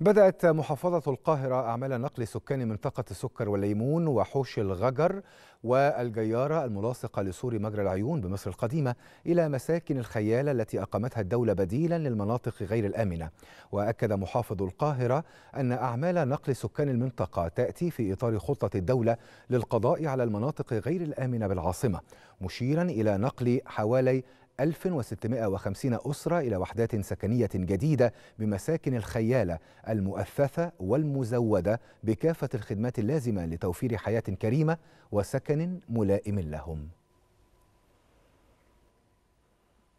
بدأت محافظة القاهرة أعمال نقل سكان منطقة السكر والليمون وحوش الغجر والجيارة الملاصقة لسور مجرى العيون بمصر القديمة إلى مساكن الخيالة التي أقامتها الدولة بديلا للمناطق غير الآمنة وأكد محافظ القاهرة أن أعمال نقل سكان المنطقة تأتي في إطار خطة الدولة للقضاء على المناطق غير الآمنة بالعاصمة مشيرا إلى نقل حوالي 1650 أسرة إلى وحدات سكنية جديدة بمساكن الخيالة المؤثثة والمزودة بكافة الخدمات اللازمة لتوفير حياة كريمة وسكن ملائم لهم